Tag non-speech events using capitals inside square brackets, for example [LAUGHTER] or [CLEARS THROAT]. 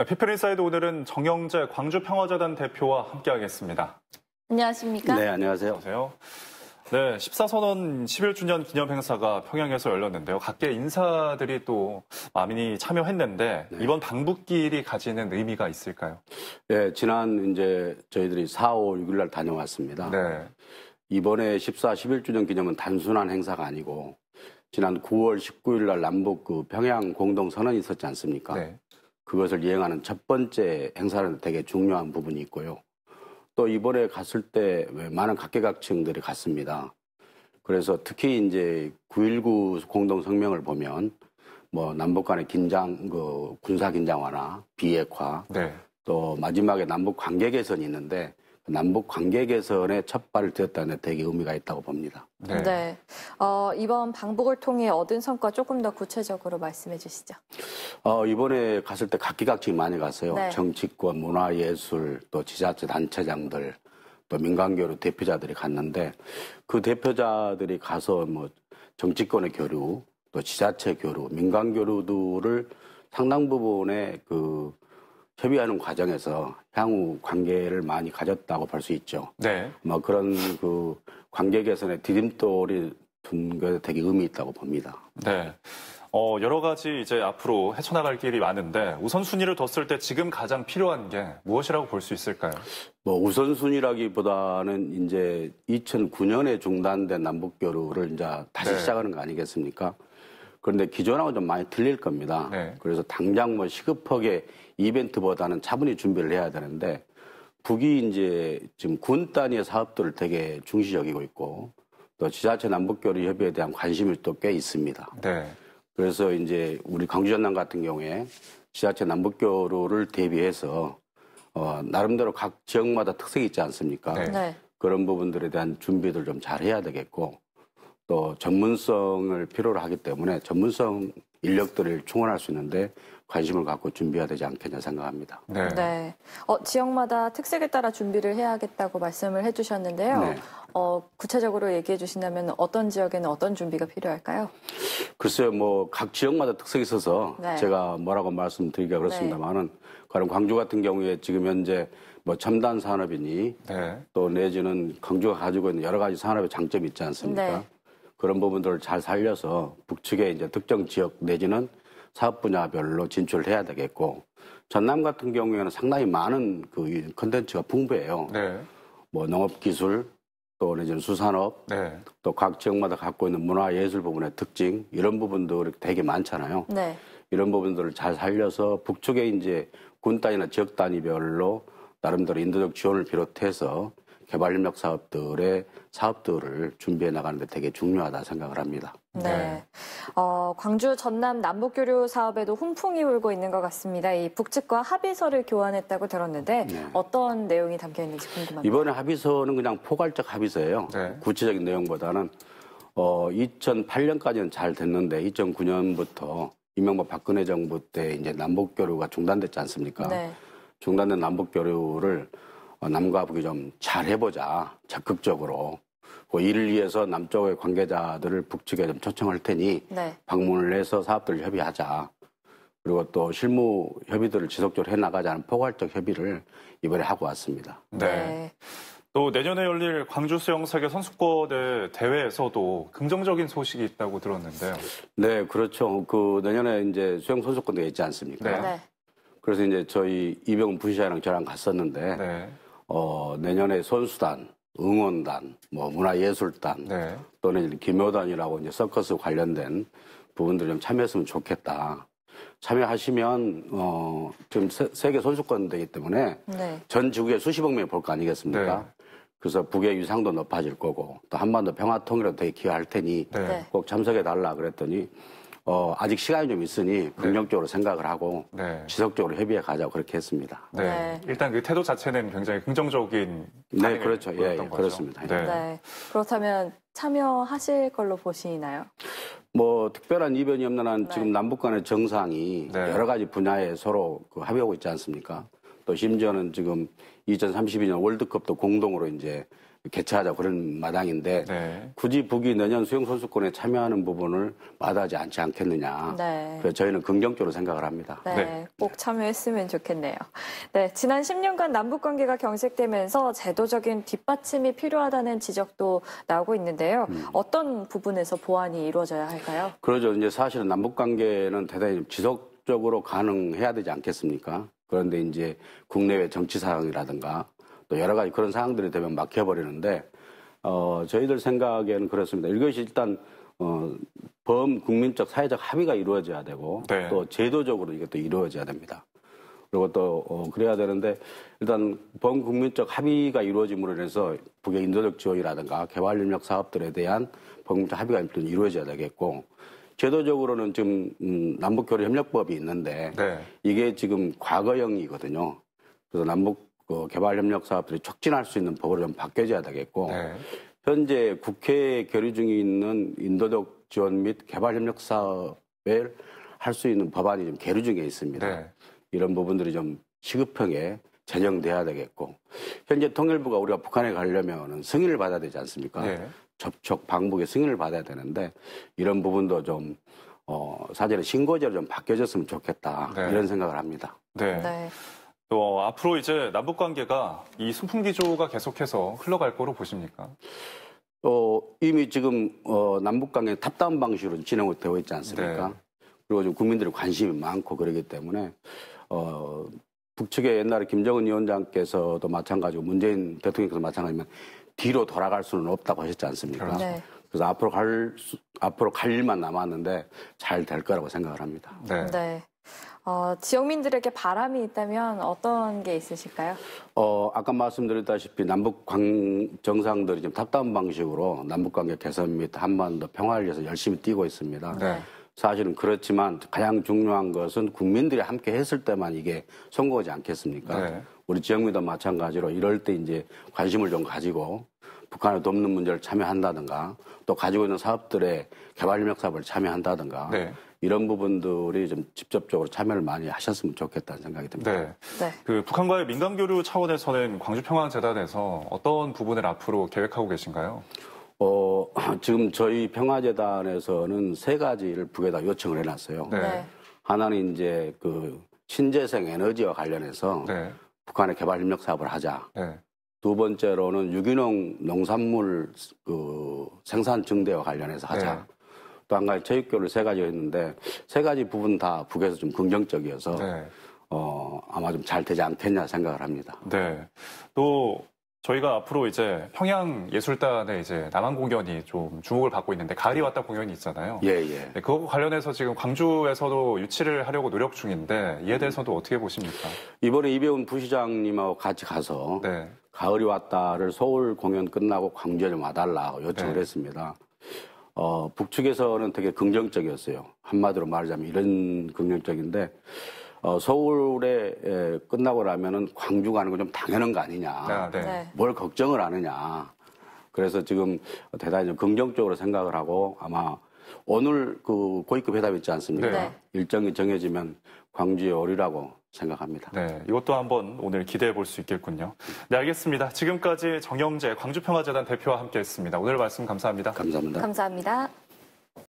네, 피플인사이드 오늘은 정영재 광주평화재단 대표와 함께하겠습니다. 안녕하십니까? 네, 안녕하세요. 안녕하세요. 네, 14선언 11주년 기념 행사가 평양에서 열렸는데요. 각계 인사들이 또 많이 참여했는데 네. 이번 당북길이 가지는 의미가 있을까요? 네, 지난 이제 저희들이 4, 5, 6일 날 다녀왔습니다. 네. 이번에 14, 11주년 기념은 단순한 행사가 아니고 지난 9월 19일 날 남북 그 평양 공동 선언이 있었지 않습니까? 네. 그것을 이행하는 첫 번째 행사는 되게 중요한 부분이 있고요. 또 이번에 갔을 때 많은 각계각층들이 갔습니다. 그래서 특히 이제 9.19 공동성명을 보면 뭐 남북 간의 긴장, 그 군사 긴장화나 비핵화 네. 또 마지막에 남북 관계 개선이 있는데 남북 관계 개선에 첫 발을 되었다는 되게 의미가 있다고 봅니다. 네. 네. 어, 이번 방북을 통해 얻은 성과 조금 더 구체적으로 말씀해 주시죠. 어, 이번에 갔을 때 각기각층 많이 갔어요. 네. 정치권, 문화예술, 또 지자체 단체장들, 또 민간교류 대표자들이 갔는데 그 대표자들이 가서 뭐 정치권의 교류, 또 지자체 교류, 민간교류들을 상당 부분의 그 협의하는 과정에서 향후 관계를 많이 가졌다고 볼 수 있죠. 네. 뭐 그런 그 관계 개선에 디딤돌이 둔 게 되게 의미 있다고 봅니다. 네. 어, 여러 가지 이제 앞으로 헤쳐나갈 길이 많은데 우선순위를 뒀을 때 지금 가장 필요한 게 무엇이라고 볼 수 있을까요? 뭐 우선순위라기보다는 이제 2009년에 중단된 남북교류를 이제 다시 네. 시작하는 거 아니겠습니까? 그런데 기존하고 좀 많이 틀릴 겁니다. 네. 그래서 당장 뭐 시급하게 이벤트보다는 차분히 준비를 해야 되는데 북이 이제 지금 군 단위의 사업들을 되게 중시 적이고 있고 또 지자체 남북교류 협의에 대한 관심이 또 꽤 있습니다. 네. 그래서 이제 우리 광주 전남 같은 경우에 지자체 남북교류를 대비해서 어, 나름대로 각 지역마다 특색이 있지 않습니까? 네. 네. 그런 부분들에 대한 준비들 좀잘 해야 되겠고 또 전문성을 필요로 하기 때문에 전문성 인력들을 충원할 수 있는데 관심을 갖고 준비해야 되지 않겠냐 생각합니다. 네. 네. 어, 지역마다 특색에 따라 준비를 해야겠다고 말씀을 해주셨는데요. 네. 어, 구체적으로 얘기해 주신다면 어떤 지역에는 어떤 준비가 필요할까요? 글쎄요, 뭐 각 지역마다 특색이 있어서 네. 제가 뭐라고 말씀드리기가 네. 그렇습니다만은 그럼 광주 같은 경우에 지금 현재 뭐 첨단 산업이니 네. 또 내지는 광주가 가지고 있는 여러 가지 산업의 장점이 있지 않습니까? 네. 그런 부분들을 잘 살려서 북측의 이제 특정 지역 내지는 사업 분야별로 진출을 해야 되겠고 전남 같은 경우에는 상당히 많은 그 컨텐츠가 풍부해요. 네. 뭐 농업 기술 또 내지는 수산업 네. 또각 지역마다 갖고 있는 문화 예술 부분의 특징 이런 부분들이 되게 많잖아요. 네. 이런 부분들을 잘 살려서 북측의 이제 군 단위나 지역 단위별로 나름대로 인도적 지원을 비롯해서 개발협력 사업들의 사업들을 준비해 나가는 데 되게 중요하다 생각을 합니다. 네. 네. 어, 광주 전남 남북교류 사업에도 훈풍이 불고 있는 것 같습니다. 이 북측과 합의서를 교환했다고 들었는데 네. 어떤 내용이 담겨 있는지 궁금합니다. 이번에 합의서는 그냥 포괄적 합의서예요. 네. 구체적인 내용보다는 어, 2008년까지는 잘 됐는데 2009년부터 이명박 박근혜 정부 때 이제 남북교류가 중단됐지 않습니까? 네. 중단된 남북교류를 어, 남과 북이 좀 잘 해보자 적극적으로 이를 그 위해서 남쪽의 관계자들을 북측에 좀 초청할 테니 네. 방문을 해서 사업들을 협의하자. 그리고 또 실무 협의들을 지속적으로 해나가자는 포괄적 협의를 이번에 하고 왔습니다. 네. 네. 또 내년에 열릴 광주 수영사계 선수권의 대회에서도 긍정적인 소식이 있다고 들었는데요. 네, 그렇죠. 그 내년에 이제 수영 선수권 대회 있지 않습니까? 네. 네. 그래서 이제 저희 이병훈 부시장이랑 저랑 갔었는데 네. 어, 내년에 선수단, 응원단, 뭐 문화예술단 네. 또는 기묘단이라고 이제 서커스 관련된 부분들 좀 참여했으면 좋겠다. 참여하시면 어, 지금 세, 계 선수권 되기 때문에 네. 전 지구에 수십억 명이 볼 거 아니겠습니까? 네. 그래서 북의 위상도 높아질 거고 또 한반도 평화 통일에 되게 기여할 테니 네. 네. 꼭 참석해 달라 그랬더니 어, 아직 시간이 좀 있으니 네. 긍정적으로 생각을 하고 네. 지속적으로 협의해 가자고 그렇게 했습니다. 네. 네. 일단 그 태도 자체는 굉장히 긍정적인 네, 그렇죠. 예, 예 그렇습니다. 네. 그렇다면 참여하실 걸로 보시나요? 뭐 특별한 이변이 없는 한 지금 남북 간의 정상이 여러 가지 분야에 서로 그 합의하고 있지 않습니까? 또 심지어는 지금 2032년 월드컵도 공동으로 이제 개최하자 그런 마당인데 네. 굳이 북이 내년 수영 선수권에 참여하는 부분을 마다하지 않지 않겠느냐. 네. 그래서 저희는 긍정적으로 생각을 합니다. 네, 네. 꼭 참여했으면 좋겠네요. 네, 지난 10년간 남북 관계가 경색되면서 제도적인 뒷받침이 필요하다는 지적도 나오고 있는데요. 음. 어떤 부분에서 보완이 이루어져야 할까요? 그러죠. 이제 사실은 남북 관계는 대단히 지속적으로 가능해야 되지 않겠습니까? 그런데 이제 국내외 정치 상황이라든가 또 여러 가지 그런 상황들이 되면 막혀버리는데 어, 저희들 생각에는 그렇습니다. 이것이 일단 어, 범국민적 사회적 합의가 이루어져야 되고 네. 또 제도적으로 이것도 이루어져야 됩니다. 그리고 또 어, 그래야 되는데 일단 범국민적 합의가 이루어짐으로 인해서 북의 인도적 지원이라든가 개발협력 사업들에 대한 범국적 합의가 이루어져야 되겠고 제도적으로는 지금 음, 남북교류협력법이 있는데 네. 이게 지금 과거형이거든요. 그래서 남북 그 개발 협력 사업들이 촉진할 수 있는 법으로 좀 바뀌어져야 되겠고 네. 현재 국회 결의 중에 있는 인도적 지원 및 개발 협력 사업을 할 수 있는 법안이 좀 계류 중에 있습니다. 네. 이런 부분들이 좀시급형에전정돼야 되겠고 현재 통일부가 우리가 북한에 가려면 승인을 받아야 되지 않습니까? 네. 접촉 방북의 승인을 받아야 되는데 이런 부분도 좀 어, 사전에 신고제로 좀 바뀌어졌으면 좋겠다 네. 이런 생각을 합니다. 네. 네. 또 어, 앞으로 이제 남북 관계가 이 순풍 기조가 계속해서 흘러갈 거로 보십니까? 어, 이미 지금 어, 남북 관계 탑다운 방식으로 진행되어 있지 않습니까? 네. 그리고 지금 국민들의 관심이 많고 그러기 때문에 어, 북측의 옛날에 김정은 위원장께서도 마찬가지고 문재인 대통령께서 마찬가지면 뒤로 돌아갈 수는 없다고 하셨지 않습니까? 그렇죠. 네. 그래서 앞으로 갈 수, 앞으로 갈 일만 남았는데 잘 될 거라고 생각을 합니다. 네. 네. 어, 지역민들에게 바람이 있다면 어떤 게 있으실까요? 어, 아까 말씀드렸다시피 남북 관 정상들이 좀 답답한 방식으로 남북 관계 개선 및 한반도 평화를 위해서 열심히 뛰고 있습니다. 네. 사실은 그렇지만 가장 중요한 것은 국민들이 함께 했을 때만 이게 성공하지 않겠습니까? 네. 우리 지역민도 마찬가지로 이럴 때 이제 관심을 좀 가지고 북한을 돕는 문제를 참여한다든가 또 가지고 있는 사업들의 개발 협력 사업을 참여한다든가 네. 이런 부분들이 좀 직접적으로 참여를 많이 하셨으면 좋겠다는 생각이 듭니다. 네. 네. 그 북한과의 민간 교류 차원에서는 광주평화재단에서 어떤 부분을 앞으로 계획하고 계신가요? 어, [CLEARS THROAT] 지금 저희 평화재단에서는 세 가지를 북에다 요청을 해놨어요. 네. 네. 하나는 이제 그 신재생 에너지와 관련해서 네. 북한의 개발 협력 사업을 하자. 네. 두 번째로는 유기농 농산물 그 생산 증대와 관련해서 네. 하자. 또 한 가지 체육교를 세 가지 했는데 세 가지 부분 다 북에서 좀 긍정적이어서 네. 어, 아마 좀 잘 되지 않겠냐 생각을 합니다. 네. 또 저희가 앞으로 이제 평양 예술단의 이제 남한 공연이 좀 주목을 받고 있는데 가을이 왔다 공연이 있잖아요. 예, 예. 네, 그거 관련해서 지금 광주에서도 유치를 하려고 노력 중인데 이에 대해서도 어떻게 보십니까? 이번에 이배훈 부시장님하고 같이 가서 네. 가을이 왔다를 서울 공연 끝나고 광주에 좀 와달라고 요청을 네. 했습니다. 어, 북측에서는 되게 긍정적이었어요. 한마디로 말하자면 이런 긍정적인데 어, 서울에 에, 예, 끝나고 나면은 광주 가는 건좀 당연한 거 아니냐. 아, 네. 네. 뭘 걱정을 하느냐. 그래서 지금 대단히 좀 긍정적으로 생각을 하고 아마 오늘 그 고위급 회담 있지 않습니까? 네. 네. 일정이 정해지면 광주에 오리라고 생각합니다. 네, 이것도 한번 오늘 기대해 볼 수 있겠군요. 네, 알겠습니다. 지금까지 정영재 광주평화재단 대표와 함께했습니다. 오늘 말씀 감사합니다. 감사합니다. 감사합니다.